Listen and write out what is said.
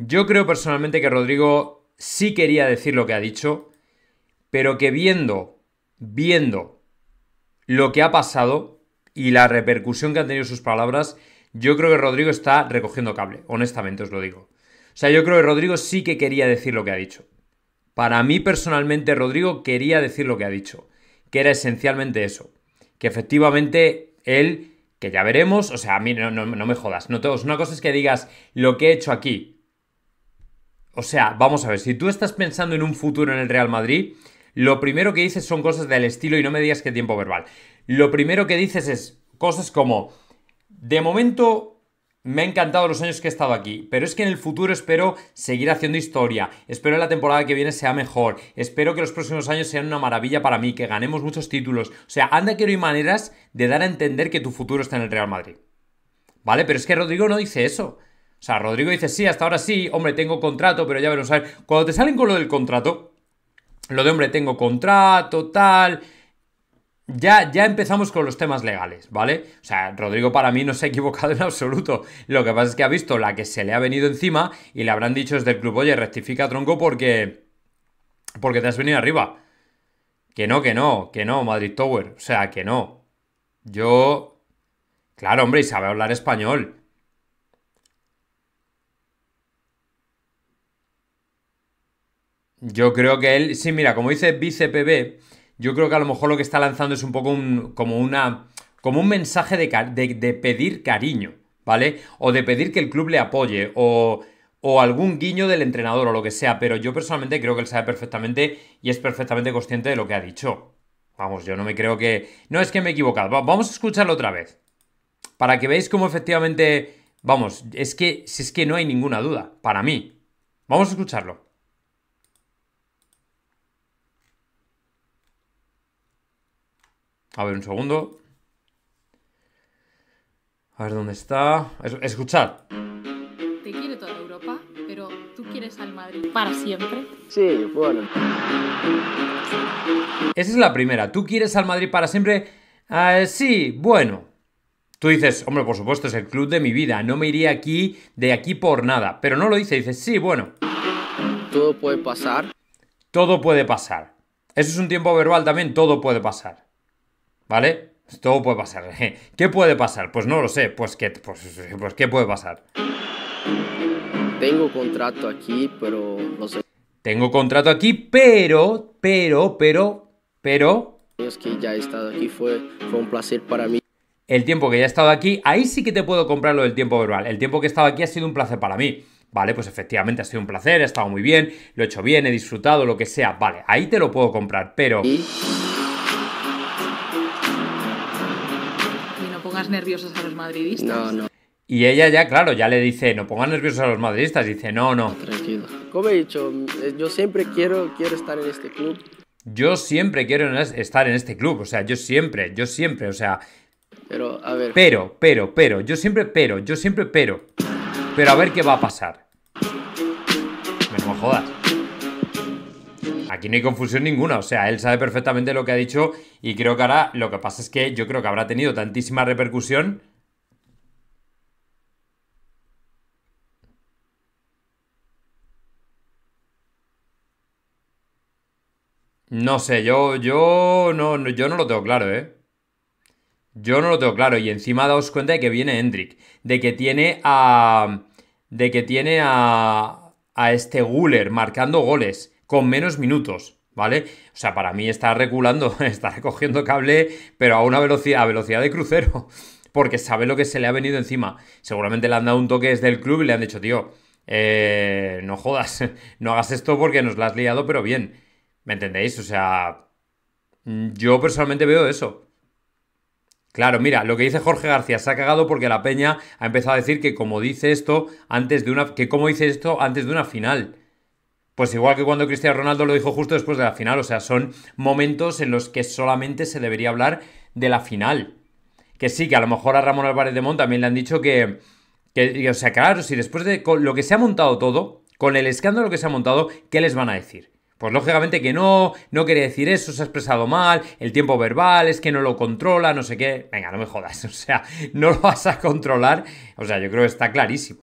Yo creo personalmente que Rodrigo sí quería decir lo que ha dicho, pero que viendo, viendo lo que ha pasado y la repercusión que han tenido sus palabras, yo creo que Rodrigo está recogiendo cable, honestamente os lo digo. O sea, yo creo que Rodrigo sí que quería decir lo que ha dicho. Para mí personalmente, Rodrigo quería decir lo que ha dicho, que era esencialmente eso, que efectivamente él, que ya veremos, o sea, a mí no, me jodas, no te, una cosa es que digas lo que he hecho aquí, o sea, vamos a ver, si tú estás pensando en un futuro en el Real Madrid, lo primero que dices son cosas del estilo y no me digas que tiempo verbal. Lo primero que dices es cosas como, de momento me ha encantado los años que he estado aquí, pero es que en el futuro espero seguir haciendo historia, espero que la temporada que viene sea mejor, espero que los próximos años sean una maravilla para mí, que ganemos muchos títulos. O sea, anda que no hay maneras de dar a entender que tu futuro está en el Real Madrid. ¿Vale? Pero es que Rodrigo no dice eso. O sea, Rodrigo dice, sí, hasta ahora sí, hombre, tengo contrato, pero ya veremos Cuando te salen con lo del contrato, lo de, hombre, tengo contrato, tal... Ya, ya empezamos con los temas legales, ¿vale? O sea, Rodrigo para mí no se ha equivocado en absoluto. Lo que pasa es que ha visto la que se le ha venido encima y le habrán dicho desde el club, oye, rectifica tronco porque... porque te has venido arriba. Que no, que no, que no, Madrid Tower. O sea, que no. Yo... Claro, hombre, y sabe hablar español. Yo creo que él, sí, mira, como dice VicePB, yo creo que a lo mejor lo que está lanzando es un poco como una como un mensaje de, de, pedir cariño, ¿vale? O de pedir que el club le apoye, o, o, algún guiño del entrenador o lo que sea, pero yo personalmente creo que él sabe perfectamente y es perfectamente consciente de lo que ha dicho. Vamos, yo no me creo que... No es que me he equivocado, vamos a escucharlo otra vez, para que veáis cómo efectivamente... Vamos, es que, si es que no hay ninguna duda, para mí. Vamos a escucharlo. A ver, un segundo. A ver dónde está. Escuchar. Te quiere toda Europa, pero tú quieres al Madrid para siempre. Sí, bueno. Esa es la primera. ¿Tú quieres al Madrid para siempre? Ah, sí, bueno. Tú dices, hombre, por supuesto, es el club de mi vida. No me iría aquí, de aquí por nada. Pero no lo dice. Dices, sí, bueno. Todo puede pasar. Todo puede pasar. Eso es un tiempo verbal también. Todo puede pasar. ¿vale? Todo puede pasar. ¿Qué puede pasar? Pues no lo sé. Pues qué, pues, pues, qué puede pasar. Tengo contrato aquí, pero no sé. Tengo contrato aquí, pero, pero, pero, pero. Es que ya he estado aquí fue, fue un placer para mí. El tiempo que ya he estado aquí, ahí sí que te puedo comprar lo del tiempo verbal. El tiempo que he estado aquí ha sido un placer para mí. Vale, pues efectivamente ha sido un placer, he estado muy bien, lo he hecho bien, he disfrutado, lo que sea. Vale, ahí te lo puedo comprar, pero. Nerviosas a los madridistas. No, no. Y ella ya, claro, ya le dice, no pongas nerviosos a los madridistas. Dice, no, no. Tranquilo. Como he dicho, eh, yo siempre quiero, quiero estar en este club. Yo siempre quiero estar en este club. O sea, yo siempre, yo siempre, o sea... Pero, a ver... Pero, pero, pero, yo siempre pero, yo siempre pero. Pero a ver qué va a pasar. me no me jodas aquí no hay confusión ninguna, o sea, él sabe perfectamente lo que ha dicho y creo que ahora lo que pasa es que yo creo que habrá tenido tantísima repercusión No sé, yo, yo, no, yo no lo tengo claro, ¿eh? Yo no lo tengo claro. Y encima daos cuenta de que viene Hendrik. De que tiene a. De que tiene a. A este Guler marcando goles con menos minutos. ¿Vale? O sea, para mí está regulando, está recogiendo cable, pero a una velocidad, a velocidad de crucero, porque sabe lo que se le ha venido encima. Seguramente le han dado un toque desde el club y le han dicho, tío, eh, no jodas, no hagas esto porque nos la has liado, pero bien. ¿Me entendéis? O sea, yo personalmente veo eso. Claro, mira, lo que dice Jorge García se ha cagado porque la peña ha empezado a decir que como dice esto antes de una que como dice esto antes de una final. Pues igual que cuando Cristiano Ronaldo lo dijo justo después de la final, o sea, son momentos en los que solamente se debería hablar de la final. Que sí, que a lo mejor a Ramón Álvarez de Mont también le han dicho que, o sea, claro, si después de lo que se ha montado todo, con el escándalo que se ha montado, ¿qué les van a decir? Pues lógicamente que no, no quiere decir eso, se ha expresado mal, el tiempo verbal, es que no lo controla, no sé qué. Venga, no me jodas, o sea, no lo vas a controlar. O sea, yo creo que está clarísimo.